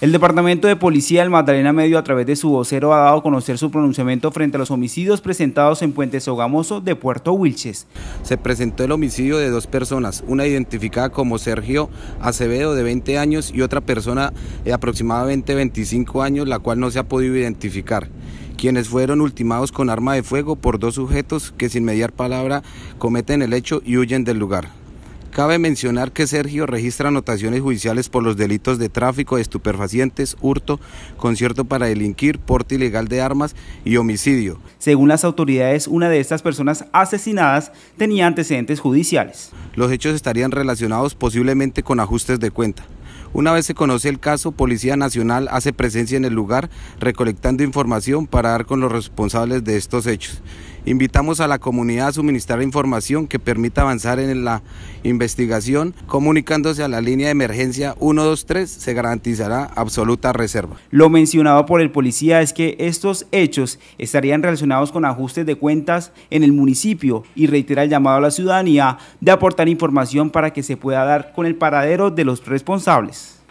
El Departamento de Policía del Magdalena Medio, a través de su vocero, ha dado a conocer su pronunciamiento frente a los homicidios presentados en Puente Sogamoso de Puerto Wilches. Se presentó el homicidio de dos personas, una identificada como Sergio Acevedo, de 20 años, y otra persona de aproximadamente 25 años, la cual no se ha podido identificar quienes fueron ultimados con arma de fuego por dos sujetos que sin mediar palabra cometen el hecho y huyen del lugar. Cabe mencionar que Sergio registra anotaciones judiciales por los delitos de tráfico de estupefacientes, hurto, concierto para delinquir, porte ilegal de armas y homicidio. Según las autoridades, una de estas personas asesinadas tenía antecedentes judiciales. Los hechos estarían relacionados posiblemente con ajustes de cuenta. Una vez se conoce el caso, Policía Nacional hace presencia en el lugar recolectando información para dar con los responsables de estos hechos. Invitamos a la comunidad a suministrar información que permita avanzar en la investigación. Comunicándose a la línea de emergencia 123 se garantizará absoluta reserva. Lo mencionado por el policía es que estos hechos estarían relacionados con ajustes de cuentas en el municipio y reitera el llamado a la ciudadanía de aportar información para que se pueda dar con el paradero de los responsables.